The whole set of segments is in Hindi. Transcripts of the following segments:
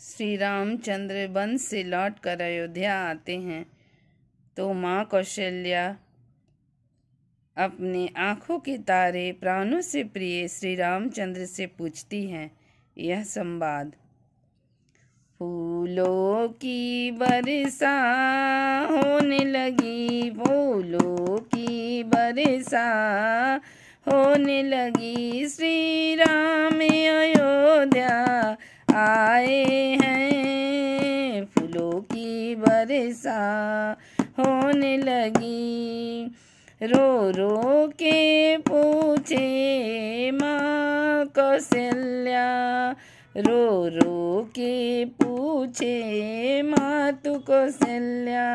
श्री रामचंद्र वन से लौट कर अयोध्या आते हैं तो माँ कौशल्या अपनी आँखों के तारे प्राणों से प्रिय श्री रामचंद्र से पूछती हैं यह संवाद फूलों की बरसा होने लगी फूलों की बरसा होने लगी श्री राम अयोध्या आए हैं फूलों की बरसा होने लगी रो रो के पूछे माँ कौशल्या रो रो के पूछे माँ तू कौशल्या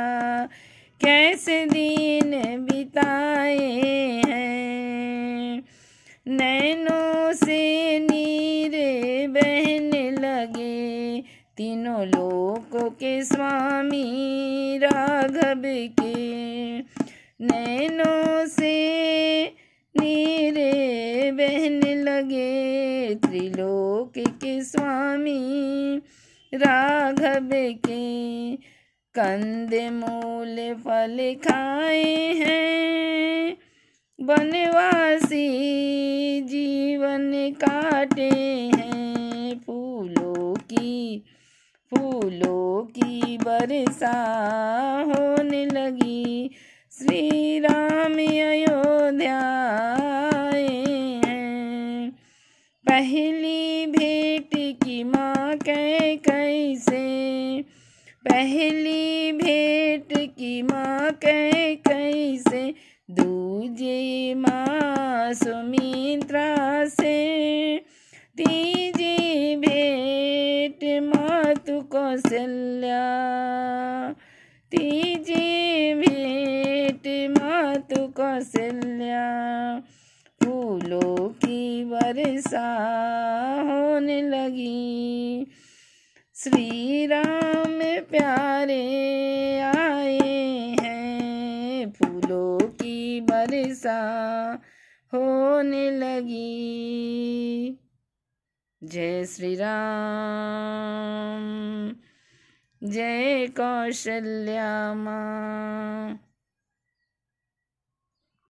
कैसे दिन बिताए हैं लगे तीनों लोक के स्वामी राघव के नैनों से नीरे बहन लगे त्रिलोक के स्वामी राघव के कंद मूल फल खाए हैं वनवासी जीवन काटे फूलों की बरसा होने लगी श्री राम अयोध्या पहली भेंट की माँ कह कैसे पहली भेंट की माँ कह कैसे दूजे माँ सुमित्रा से ती कौशल्या तीजी भेट मातु कौशल्या फूलों की वर्षा होने लगी श्री राम प्यारे आए हैं फूलों की वर्षा होने लगी जय श्री राम जय कौशल्या माँ